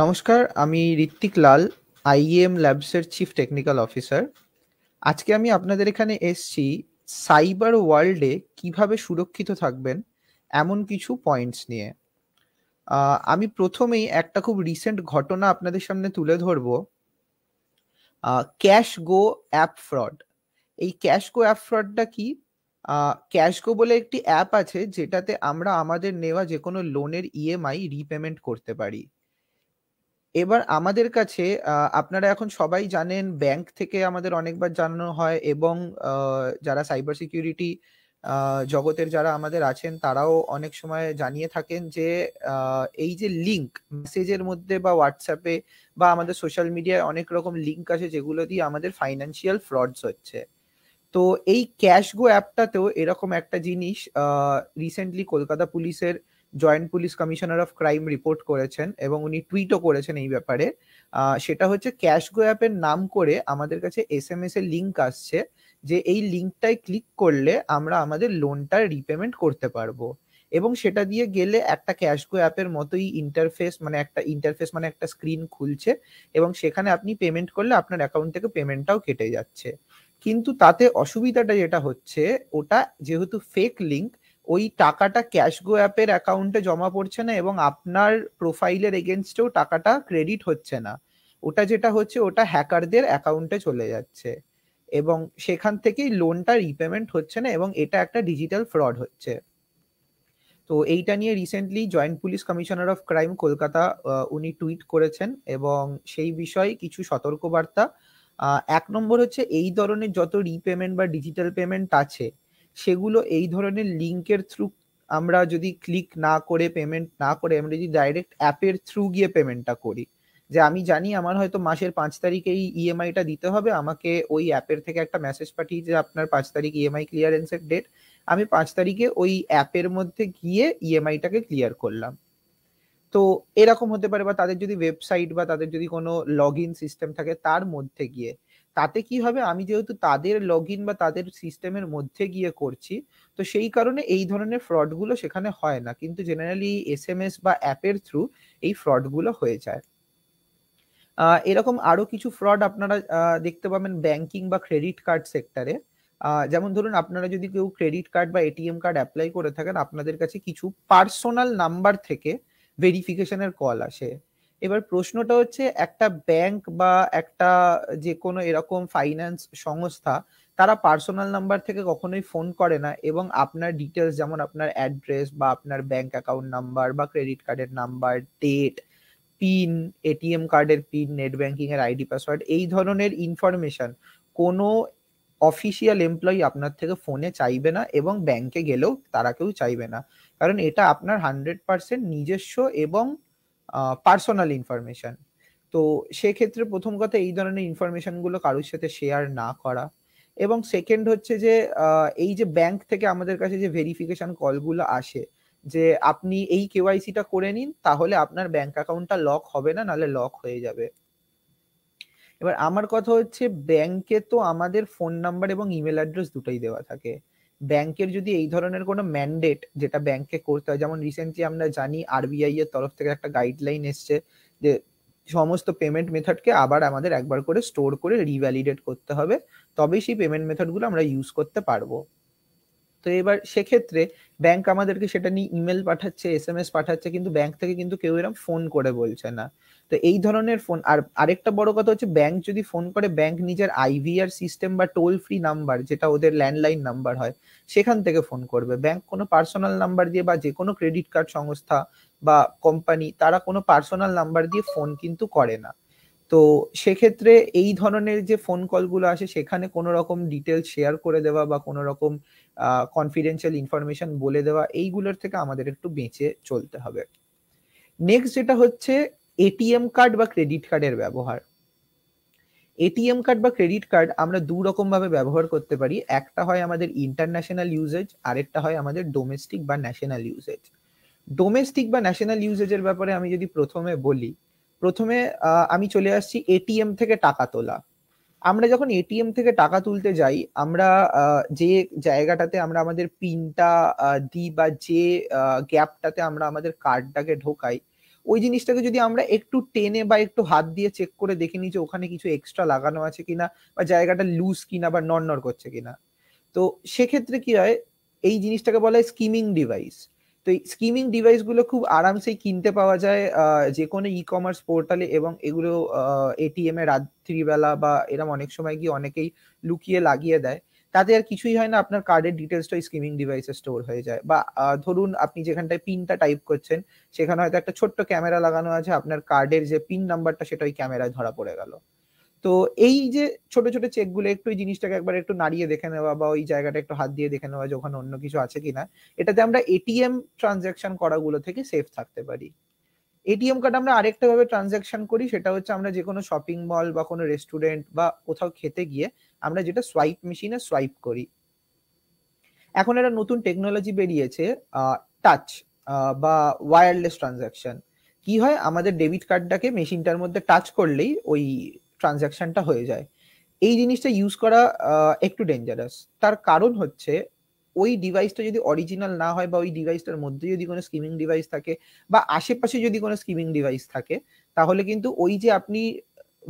নমস্কার আমি ঋত্বিক লাল আইএম ল্যাবসের চিফ টেকনিক্যাল অফিসার আজকে আমি আপনাদের এখানে এসছি সাইবার ওয়ার্ল্ডে কিভাবে সুরক্ষিত থাকবেন এমন কিছু পয়েন্টস নিয়ে আমি প্রথমেই একটা খুব রিসেন্ট ঘটনা আপনাদের সামনে তুলে ধরব ক্যাশ গো অ্যাপ ফ্রড এই ক্যাশ গো অ্যাপ ফ্রডটা কি ক্যাশ গো বলে একটি অ্যাপ আছে যেটাতে আমরা আমাদের নেওয়া যে কোনো লোনের ইএমআই e রিপেমেন্ট করতে পারি এবার আমাদের কাছে আপনারা এখন সবাই জানেন ব্যাংক থেকে আমাদের অনেকবার জানানো হয় এবং যারা সাইবার সিকিউরিটি জগতের যারা আমাদের আছেন তারাও অনেক সময় জানিয়ে থাকেন যে এই যে লিঙ্ক মেসেজের মধ্যে বা হোয়াটসঅ্যাপে বা আমাদের সোশ্যাল মিডিয়ায় অনেক রকম লিঙ্ক আছে যেগুলো দিয়ে আমাদের ফাইন্যান্সিয়াল ফ্রডস হচ্ছে তো এই ক্যাশ গো অ্যাপটাতেও এরকম একটা জিনিস রিসেন্টলি কলকাতা পুলিশের joint police commissioner of crime report করেছেন এবং উনি টুইটও করেছেন এই ব্যাপারে সেটা হচ্ছে ক্যাশ গো অ্যাপের নাম করে আমাদের কাছে এস এম এস এর লিঙ্ক আসছে যে এই লিঙ্কটায় ক্লিক করলে আমরা আমাদের লোনটা রিপেমেন্ট করতে পারবো এবং সেটা দিয়ে গেলে একটা ক্যাশগো অ্যাপের মতোই ইন্টারফেস মানে একটা ইন্টারফেস মানে একটা স্ক্রিন খুলছে এবং সেখানে আপনি পেমেন্ট করলে আপনার অ্যাকাউন্ট থেকে পেমেন্টটাও কেটে যাচ্ছে কিন্তু তাতে অসুবিধাটা যেটা হচ্ছে ওটা যেহেতু ফেক লিঙ্ক ওই টাকাটা ক্যাশগো অ্যাপের অ্যাকাউন্টে জমা পড়ছে না এবং আপনার প্রোফাইলের এগেনস্টেও টাকাটা ক্রেডিট হচ্ছে না ওটা যেটা হচ্ছে ওটা হ্যাকারদের অ্যাকাউন্টে চলে যাচ্ছে এবং সেখান থেকেই লোনটা রিপেমেন্ট হচ্ছে না এবং এটা একটা ডিজিটাল ফ্রড হচ্ছে তো এইটা নিয়ে recently joint police commissioner of crime Kolkata উনি টুইট করেছেন এবং সেই বিষয়ে কিছু সতর্কবার্তা এক নম্বর হচ্ছে এই ধরনের যত রিপেমেন্ট বা ডিজিটাল পেমেন্ট আছে সেগুলো এই ধরনের লিঙ্কের থ্রু আমরা যদি ক্লিক না করে পেমেন্ট না করে আমরা যদি ডাইরেক্ট অ্যাপের থ্রু গিয়ে পেমেন্টটা করি যে আমি জানি আমার হয়তো মাসের পাঁচ তারিখে এই ইএমআইটা e দিতে হবে আমাকে ওই অ্যাপের থেকে একটা মেসেজ পাঠিয়ে যে আপনার পাঁচ তারিখ ইএমআই ক্লিয়ারেন্সের ডেট আমি পাঁচ তারিখে ওই অ্যাপের মধ্যে গিয়ে ইএমআইটাকে e ক্লিয়ার করলাম তো এরকম হতে পারে বা তাদের যদি ওয়েবসাইট বা তাদের যদি কোনো লগ ইন সিস্টেম থাকে তার মধ্যে গিয়ে তাতে কি হবে আমি যেহেতু তাদের লগ বা তাদের সিস্টেমের মধ্যে গিয়ে করছি তো সেই কারণে এই ধরনের ফ্রডগুলো সেখানে হয় না কিন্তু জেনারেলি এস এম এস বা অ্যাপের থ্রু এই ফ্রডগুলো হয়ে যায় এরকম আরও কিছু ফ্রড আপনারা দেখতে পাবেন ব্যাংকিং বা ক্রেডিট কার্ড সেক্টরে যেমন ধরুন আপনারা যদি কেউ ক্রেডিট কার্ড বা এটিএম কার্ড অ্যাপ্লাই করে থাকেন আপনাদের কাছে কিছু পার্সোনাল নাম্বার থেকে ভেরিফিকেশনের কল আসে এবার প্রশ্নটা হচ্ছে একটা ব্যাংক বা একটা যে কোনো এরকম ফাইন্যান্স সংস্থা তারা পার্সোনাল নাম্বার থেকে কখনোই ফোন করে না এবং আপনার ডিটেলস যেমন আপনার অ্যাড্রেস বা আপনার ব্যাংক অ্যাকাউন্ট নাম্বার বা ক্রেডিট কার্ডের নাম্বার ডেট পিন এটিএম কার্ডের পিন নেট ব্যাংকিং এর আইডি পাসওয়ার্ড এই ধরনের ইনফরমেশন কোনো অফিসিয়াল এমপ্লয়ি আপনার থেকে ফোনে চাইবে না এবং ব্যাংকে গেলেও তারা কেউ চাইবে না কারণ এটা আপনার হান্ড্রেড পার্সেন্ট নিজস্ব এবং পার্সোনাল ইনফরমেশন তো সেক্ষেত্রে প্রথম কথা এই ধরনের ইনফরমেশনগুলো কারোর সাথে শেয়ার না করা এবং সেকেন্ড হচ্ছে যে এই যে ব্যাংক থেকে আমাদের কাছে যে ভেরিফিকেশন কলগুলো আসে যে আপনি এই কেওয়াইসিটা করে নিন তাহলে আপনার ব্যাংক অ্যাকাউন্টটা লক হবে না নাহলে লক হয়ে যাবে এবার আমার কথা হচ্ছে ব্যাংকে তো আমাদের ফোন নাম্বার এবং ইমেল অ্যাড্রেস দুটোই দেওয়া থাকে ব্যাংকের যদি এই ধরনের কোনো ম্যান্ডেট যেটা ব্যাংককে করতে হয় যেমন রিসেন্টলি আমরা জানি আরবিআই এর তরফ থেকে একটা গাইডলাইন এসছে যে সমস্ত পেমেন্ট মেথডকে আবার আমাদের একবার করে স্টোর করে রিভ্যালিডেট করতে হবে তবেই সেই পেমেন্ট মেথডগুলো আমরা ইউজ করতে পারবো তো এবার সেক্ষেত্রে ব্যাংক আমাদেরকে সেটা নিয়ে ইমেল পাঠাচ্ছে এস এম এস পাঠাচ্ছে কিন্তু ব্যাংক থেকে কিন্তু কেউ এরকম ফোন করে বলছে না তো এই ধরনের ফোন আর আরেকটা বড় কথা হচ্ছে ব্যাংক যদি ফোন করে ব্যাংক নিজের আইভিআর সিস্টেম বা টোল ফ্রি নাম্বার যেটা ওদের ল্যান্ডলাইন নাম্বার হয় সেখান থেকে ফোন করবে ব্যাংক কোনো পার্সোনাল নাম্বার দিয়ে বা যে কোনো ক্রেডিট কার্ড সংস্থা বা কোম্পানি তারা কোনো পার্সোনাল নাম্বার দিয়ে ফোন কিন্তু করে না তো সেক্ষেত্রে এই ধরনের যে ফোন কলগুলো আসে সেখানে কোনো রকম ডিটেল শেয়ার করে দেওয়া বা কোনো রকম কনফিডেন্সিয়াল ইনফরমেশন বলে দেওয়া এইগুলোর থেকে আমাদের একটু বেঁচে চলতে হবে নেক্সট যেটা হচ্ছে এটিএম কার্ড বা ক্রেডিট কার্ডের ব্যবহার এটিএম কার্ড বা ক্রেডিট কার্ড আমরা দু রকম ভাবে ব্যবহার করতে পারি একটা হয় আমাদের ইন্টারন্যাশনাল ইউজেজ আরেকটা হয় আমাদের ডোমেস্টিক বা ন্যাশনাল ইউজেজ ডোমেস্টিক বা ন্যাশনাল ইউজেজের ব্যাপারে আমি যদি প্রথমে বলি প্রথমে আমি চলে আসছি এটিএম থেকে টাকা তোলা আমরা যখন এটিএম থেকে টাকা তুলতে যাই আমরা যে জায়গাটাতে আমরা আমাদের পিনটা দিই বা যে গ্যাপটাতে আমরা আমাদের কার্ডটাকে ঢোকাই ওই জিনিসটাকে যদি আমরা একটু টেনে বা একটু হাত দিয়ে চেক করে দেখে নিই যে ওখানে কিছু এক্সট্রা লাগানো আছে কিনা বা জায়গাটা লুজ কিনা বা নড়নড় করছে কিনা তো সেক্ষেত্রে কি হয় এই জিনিসটাকে বলা হয় স্কিমিং ডিভাইস তো এই স্কিমিং ডিভাইসগুলো খুব আরামসেই কিনতে পাওয়া যায় যে কোনো ই কমার্স পোর্টালে এবং এগুলো এটিএম এ রাত্রিবেলা বা এরম অনেক সময় গিয়ে অনেকেই লুকিয়ে লাগিয়ে দেয় তাতে আর কিছুই হয় না আপনার কার্ডের ডিটেলসটা স্কিমিং ডিভাইসে স্টোর হয়ে যায় বা ধরুন আপনি যেখানটায় পিনটা টাইপ করছেন সেখানে হয়তো একটা ছোট্ট ক্যামেরা লাগানো আছে আপনার কার্ডের যে পিন নাম্বারটা সেটা ওই ক্যামেরায় ধরা পড়ে গেল তো এই যে ছোট ছোট চেকগুলো একটু এই জিনিসটাকে একবার একটু নাড়িয়ে দেখে নেওয়া বা ওই জায়গাটা একটু হাত দিয়ে দেখে নেওয়া যে ওখানে অন্য কিছু আছে কিনা এটাতে আমরা এটিএম ট্রানজাকশন করাগুলো থেকে সেফ থাকতে পারি এটিএম কার্ড আমরা আরেকটা ভাবে ট্রানজাকশন করি সেটা হচ্ছে আমরা যে কোনো শপিং মল বা কোনো রেস্টুরেন্ট বা কোথাও খেতে গিয়ে আমরা যেটা সোয়াইপ মেশিনে সোয়াইপ করি এখন একটা নতুন টেকনোলজি বেরিয়েছে টাচ বা ওয়্যারলেস ট্রানজাকশন কি হয় আমাদের ডেবিট কার্ডটাকে মেশিনটার মধ্যে টাচ করলেই ওই ট্রানজ্যাকশনটা হয়ে যায় এই জিনিসটা ইউজ করা একটু ডেঞ্জারাস তার কারণ হচ্ছে ওই ডিভাইসটা যদি অরিজিনাল না হয় বা ওই ডিভাইসটার মধ্যে যদি কোনো স্কিমিং ডিভাইস থাকে বা আশেপাশে যদি কোনো স্কিমিং ডিভাইস থাকে তাহলে কিন্তু ওই যে আপনি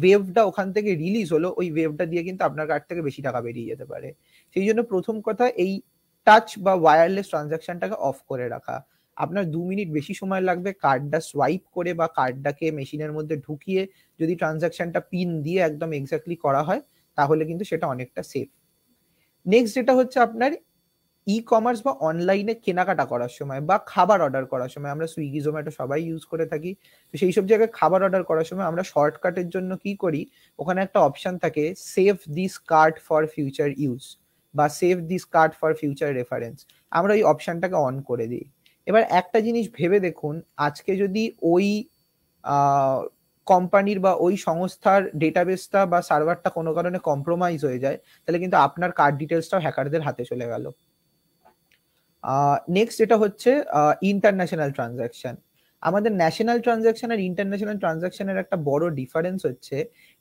ওয়েভটা ওখান থেকে রিলিজ হলো ওই ওয়েভটা দিয়ে কিন্তু আপনার কার্ড থেকে বেশি টাকা বেরিয়ে যেতে পারে সেই জন্য প্রথম কথা এই টাচ বা ওয়্যারলেস ট্রানজাকশনটাকে অফ করে রাখা আপনার দু মিনিট বেশি সময় লাগবে কার্ডটা সোয়াইপ করে বা কার্ডটাকে মেশিনের মধ্যে ঢুকিয়ে যদি ট্রানজাকশনটা পিন দিয়ে একদম এক্স্যাক্টলি করা হয় তাহলে কিন্তু সেটা অনেকটা সেফ নেক্সট যেটা হচ্ছে আপনার ই কমার্স বা অনলাইনে কেনাকাটা করার সময় বা খাবার অর্ডার করার সময় আমরা সুইগি জোম্যাটো সবাই ইউজ করে থাকি তো সেই সব জায়গায় খাবার অর্ডার করার সময় আমরা শর্টকাটের জন্য কি করি ওখানে একটা অপশন থাকে save this card for future use বা save this card for future reference আমরা ওই অপশনটাকে অন করে দিই এবার একটা জিনিস ভেবে দেখুন আজকে যদি ওই কোম্পানির বা ওই সংস্থার ডেটাবেসটা বা সার্ভারটা কোনো কারণে কম্প্রোমাইজ হয়ে যায় তাহলে কিন্তু আপনার কার্ড ডিটেলসটাও হ্যাকারদের হাতে চলে গেল নেক্সট যেটা হচ্ছে ইন্টারন্যাশনাল ট্রানজাকশন আমাদের ন্যাশনাল ট্রানজাকশন আর ইন্টারন্যাশনাল ট্রানজাকশানের একটা বড় ডিফারেন্স হচ্ছে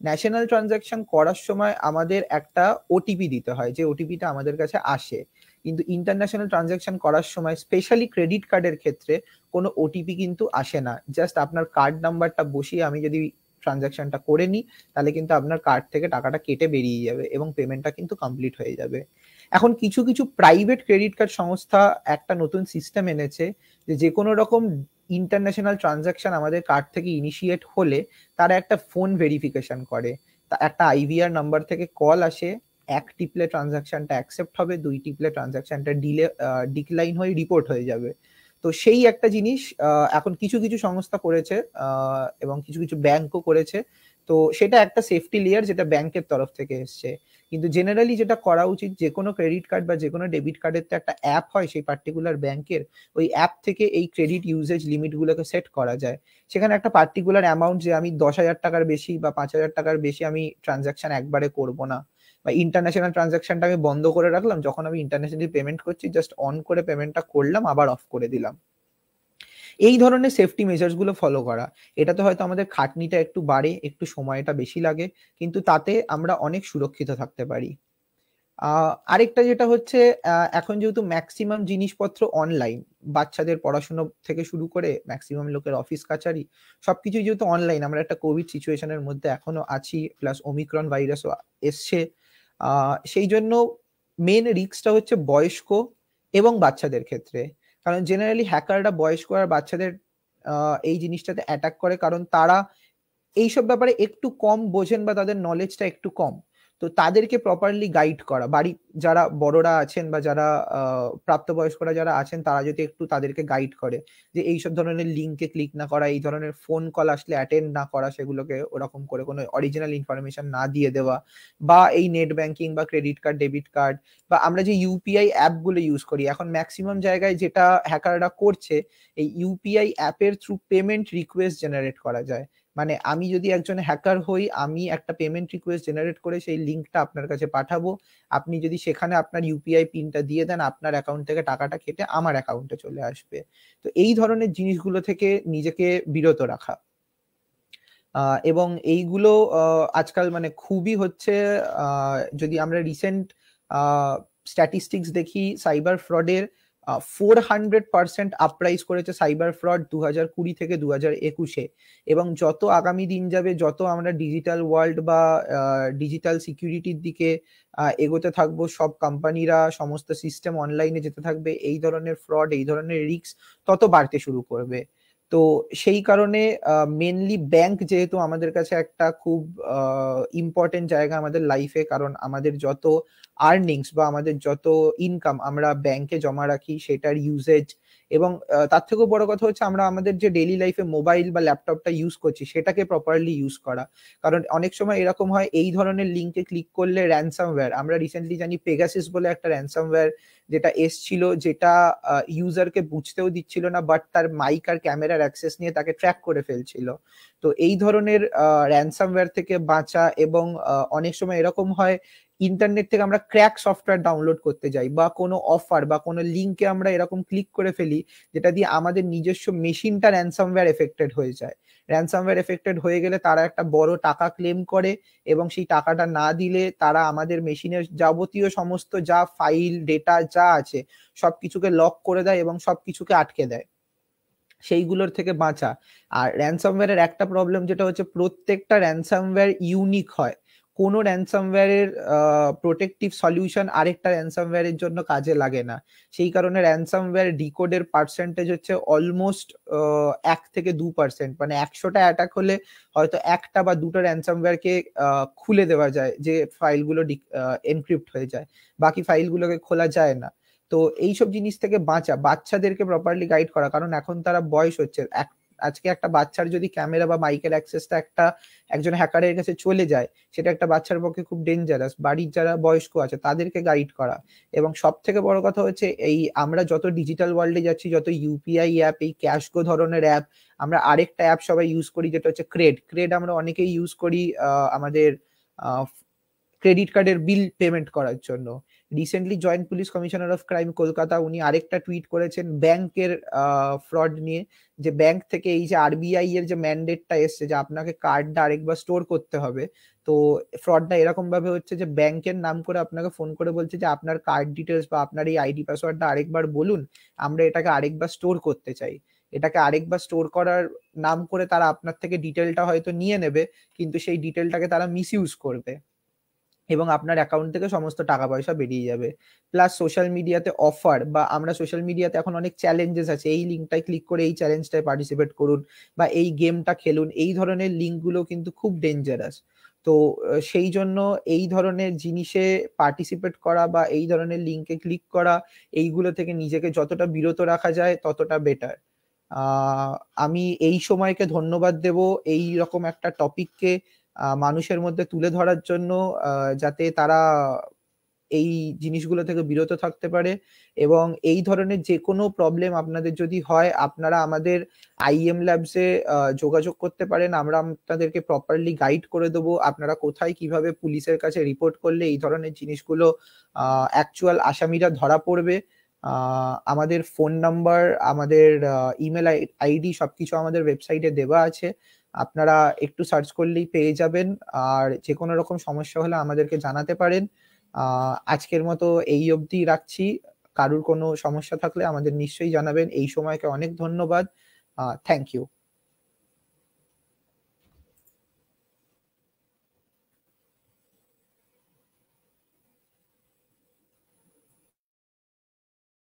ন্যাশনাল ট্রানজাকশন করার সময় আমাদের একটা ওটিপি দিতে হয় যে ওটিপিটা আমাদের কাছে আসে কিন্তু ইন্টারন্যাশনাল ট্রানজাকশন করার সময় স্পেশালি ক্রেডিট কার্ডের ক্ষেত্রে কোনো ওটিপি কিন্তু আসে না জাস্ট আপনার কার্ড নাম্বারটা বসিয়ে আমি যদি ট্রানজাকশনটা করে নিই তাহলে কিন্তু আপনার কার্ড থেকে টাকাটা কেটে বেরিয়ে যাবে এবং পেমেন্টটা কিন্তু কমপ্লিট হয়ে যাবে এখন কিছু কিছু প্রাইভেট ক্রেডিট কার্ড সংস্থা একটা নতুন সিস্টেম এনেছে যে যে কোনো রকম ইন্টারন্যাশনাল ট্রানজাকশন আমাদের কার্ড থেকে ইনিশিয়েট হলে তারা একটা ফোন ভেরিফিকেশন করে একটা আইভিআর নাম্বার থেকে কল আসে এক টিপলে ট্রানজাকশনটা অ্যাকসেপ্ট হবে দুই টিপলে ট্রানজাকশনটা ডিলে ডিক্লাইন হয়ে রিপোর্ট হয়ে যাবে তো সেই একটা জিনিস এখন কিছু কিছু সংস্থা করেছে এবং কিছু কিছু ব্যাংকও করেছে তো সেটা একটা সেফটি লেয়ার যেটা ব্যাংকের তরফ থেকে এসছে কিন্তু জেনারেলি যেটা করা উচিত যে কোনো ক্রেডিট কার্ড বা যে কোনো ডেবিট কার্ডের তো একটা অ্যাপ হয় সেই পার্টিকুলার ব্যাংকের ওই অ্যাপ থেকে এই ক্রেডিট ইউজেজ লিমিটগুলোকে সেট করা যায় সেখানে একটা পার্টিকুলার অ্যামাউন্ট যে আমি দশ হাজার টাকার বেশি বা পাঁচ হাজার টাকার বেশি আমি ট্রানজাকশন একবারে করব না বা ইন্টারন্যাশনাল ট্রানজাকশনটা আমি বন্ধ করে রাখলাম যখন আমি ইন্টারন্যাশনালি পেমেন্ট করছি জাস্ট অন করে পেমেন্টটা করলাম আবার অফ করে দিলাম এই ধরনের সেফটি মেজার্সগুলো ফলো করা এটাতে হয়তো আমাদের খাটনিটা একটু বাড়ে একটু সময়টা বেশি লাগে কিন্তু তাতে আমরা অনেক সুরক্ষিত থাকতে পারি আরেকটা যেটা হচ্ছে এখন যেহেতু ম্যাক্সিমাম জিনিসপত্র অনলাইন বাচ্চাদের পড়াশুনো থেকে শুরু করে ম্যাক্সিমাম লোকের অফিস কাছারি সবকিছু যেহেতু অনলাইন আমরা একটা কোভিড সিচুয়েশনের মধ্যে এখনো আছি প্লাস ওমিক্রন ভাইরাসও এসছে সেই জন্য মেন রিক্সটা হচ্ছে বয়স্ক এবং বাচ্চাদের ক্ষেত্রে কারণ জেনারেলি হ্যাকাররা বয়স্ক আর বাচ্চাদের এই জিনিসটাতে অ্যাটাক করে কারণ তারা এইসব ব্যাপারে একটু কম বোঝেন বা তাদের নলেজটা একটু কম তো তাদেরকে প্রপারলি গাইড করা বাড়ি যারা বড়রা আছেন বা যারা প্রাপ্তবয়স্করা যারা আছেন তারা যদি একটু তাদেরকে গাইড করে যে এইসব ধরনের লিঙ্কে ক্লিক না করা এই ধরনের ফোন কল আসলে অ্যাটেন্ড না করা সেগুলোকে ওরকম করে কোনো অরিজিনাল ইনফরমেশন না দিয়ে দেওয়া বা এই নেট ব্যাংকিং বা ক্রেডিট কার্ড ডেবিট কার্ড বা আমরা যে ইউপিআই অ্যাপগুলো ইউজ করি এখন ম্যাক্সিমাম জায়গায় যেটা হ্যাকাররা করছে এই ইউপিআই অ্যাপের থ্রু পেমেন্ট রিকোয়েস্ট জেনারেট করা যায় মানে আমি যদি একজন হ্যাকার হই আমি একটা পেমেন্ট রিকোয়েস্ট জেনারেট করে সেই লিঙ্কটা আপনার কাছে পাঠাবো আপনি যদি সেখানে আপনার ইউপিআই পিনটা দিয়ে দেন আপনার অ্যাকাউন্ট থেকে টাকাটা কেটে আমার অ্যাকাউন্টে চলে আসবে তো এই ধরনের জিনিসগুলো থেকে নিজেকে বিরত রাখা এবং এইগুলো আজকাল মানে খুবই হচ্ছে যদি আমরা রিসেন্ট স্ট্যাটিস্টিক্স দেখি সাইবার ফ্রডের ah four hundred percent uprise করেছে সাইবার ফ্রড দু হাজার কুড়ি থেকে দু হাজার একুশে এবং যত আগামী দিন যাবে যত আমরা ডিজিটাল ওয়ার্ল্ড বা ডিজিটাল সিকিউরিটির দিকে এগোতে থাকবো সব কোম্পানিরা সমস্ত সিস্টেম অনলাইনে যেতে থাকবে এই ধরনের ফ্রড এই ধরনের রিস্ক তত বাড়তে শুরু করবে তো সেই কারণে মেনলি ব্যাংক যেহেতু আমাদের কাছে একটা খুব ইম্পর্টেন্ট জায়গা আমাদের লাইফে কারণ আমাদের যত আর্নিংস বা আমাদের যত ইনকাম আমরা ব্যাংকে জমা রাখি সেটার ইউজেজ এবং তার থেকেও বড় কথা হচ্ছে আমরা আমাদের যে ডেলি লাইফে মোবাইল বা ল্যাপটপটা ইউজ করছি সেটাকে প্রপারলি ইউজ করা কারণ অনেক সময় এরকম হয় এই ধরনের লিঙ্কে ক্লিক করলে র্যানসামওয়্যার আমরা রিসেন্টলি জানি পেগাসিস বলে একটা র্যানসামওয়্যার যেটা এসছিল যেটা ইউজারকে বুঝতেও দিচ্ছিল না বাট তার মাইক আর ক্যামেরার অ্যাক্সেস নিয়ে তাকে ট্র্যাক করে ফেলছিল তো এই ধরনের র্যানসামওয়্যার থেকে বাঁচা এবং অনেক সময় এরকম হয় ইন্টারনেট থেকে আমরা ক্র্যাক সফটওয়্যার ডাউনলোড করতে যাই বা কোনো অফার বা কোনো লিঙ্কে আমরা এরকম ক্লিক করে ফেলি যেটা দিয়ে আমাদের নিজস্ব মেশিনটা র্যানসামওয়্যার এফেক্টেড হয়ে যায় র্যানসামওয়্যার এফেক্টেড হয়ে গেলে তারা একটা বড় টাকা ক্লেম করে এবং সেই টাকাটা না দিলে তারা আমাদের মেশিনের যাবতীয় সমস্ত যা ফাইল ডেটা যা আছে সব কিছুকে লক করে দেয় এবং সব কিছুকে আটকে দেয় সেইগুলোর থেকে বাঁচা আর র্যানসামওয়্যারের একটা প্রবলেম যেটা হচ্ছে প্রত্যেকটা র্যানসামওয়্যার ইউনিক হয় কোনো র্যানসামওয়্যারের প্রোটেকটিভ সলিউশন আরেকটা র্যানসামওয়্যারের জন্য কাজে লাগে না সেই কারণে র্যানসামওয়্যার ডিকোডের পার্সেন্টেজ হচ্ছে অলমোস্ট এক থেকে দু পার্সেন্ট মানে একশোটা অ্যাটাক হলে হয়তো একটা বা দুটো র্যানসামওয়্যারকে খুলে দেওয়া যায় যে ফাইলগুলো এনক্রিপ্ট হয়ে যায় বাকি ফাইলগুলোকে খোলা যায় না তো এইসব জিনিস থেকে বাঁচা বাচ্চাদেরকে প্রপারলি গাইড করা কারণ এখন তারা বয়স হচ্ছে এক আজকে একটা বাচ্চার যদি ক্যামেরা বা মাইকের অ্যাক্সেসটা একটা একজন হ্যাকারের কাছে চলে যায় সেটা একটা বাচ্চার পক্ষে খুব ডেঞ্জারাস বাড়ির যারা বয়স্ক আছে তাদেরকে গাইড করা এবং সব থেকে বড় কথা হচ্ছে এই আমরা যত ডিজিটাল ওয়ার্ল্ডে যাচ্ছি যত ইউপিআই অ্যাপ এই ক্যাশগো ধরনের অ্যাপ আমরা আরেকটা অ্যাপ সবাই ইউজ করি যেটা হচ্ছে ক্রেড ক্রেড আমরা অনেকেই ইউজ করি আমাদের ক্রেডিট কার্ডের বিল পেমেন্ট করার জন্য recently joint police commissioner of crime Kolkata উনি আরেকটা টুইট করেছেন ব্যাংকের ফ্রড নিয়ে যে ব্যাংক থেকে এই যে আরবিআই এর যে ম্যান্ডেটটা এসছে যে আপনাকে কার্ডটা আরেকবার স্টোর করতে হবে তো ফ্রডটা এরকম ভাবে হচ্ছে যে ব্যাংকের নাম করে আপনাকে ফোন করে বলছে যে আপনার কার্ড ডিটেলস বা আপনার এই আইডি পাসওয়ার্ডটা আরেকবার বলুন আমরা এটাকে আরেকবার স্টোর করতে চাই এটাকে আরেকবার স্টোর করার নাম করে তারা আপনার থেকে ডিটেলটা হয়তো নিয়ে নেবে কিন্তু সেই ডিটেলটাকে তারা মিস করবে এবং আপনার অ্যাকাউন্ট থেকে সমস্ত টাকা পয়সা বেরিয়ে যাবে প্লাস সোশ্যাল মিডিয়াতে অফার বা আমরা সোশ্যাল মিডিয়াতে এখন অনেক চ্যালেঞ্জেস আছে এই লিঙ্কটায় ক্লিক করে এই চ্যালেঞ্জটায় পার্টিসিপেট করুন বা এই গেমটা খেলুন এই ধরনের লিঙ্কগুলো কিন্তু খুব ডেঞ্জারাস তো সেই জন্য এই ধরনের জিনিসে পার্টিসিপেট করা বা এই ধরনের লিঙ্কে ক্লিক করা এইগুলো থেকে নিজেকে যতটা বিরত রাখা যায় ততটা বেটার আমি এই সময়কে ধন্যবাদ দেব এই রকম একটা টপিককে মানুষের মধ্যে তুলে ধরার জন্য যাতে তারা এই জিনিসগুলো থেকে বিরত থাকতে পারে এবং এই ধরনের যে কোনো প্রবলেম আপনাদের যদি হয় আপনারা আমাদের e আইএম ল্যাবসে যোগাযোগ করতে পারেন আমরা আপনাদেরকে প্রপারলি গাইড করে দেবো আপনারা কোথায় কিভাবে পুলিশের কাছে রিপোর্ট করলে এই ধরনের জিনিসগুলো অ্যাকচুয়াল আসামিরা ধরা পড়বে আমাদের ফোন নাম্বার আমাদের ইমেল আইডি সবকিছু আমাদের ওয়েবসাইটে দেওয়া আছে আপনারা একটু সার্চ করলেই পেয়ে যাবেন আর যে কোনো রকম সমস্যা হলে আমাদেরকে জানাতে পারেন আজকের মতো এই অবধি রাখছি কারুর কোনো সমস্যা থাকলে আমাদের নিশ্চয়ই জানাবেন এই সময়কে অনেক ধন্যবাদ থ্যাংক ইউ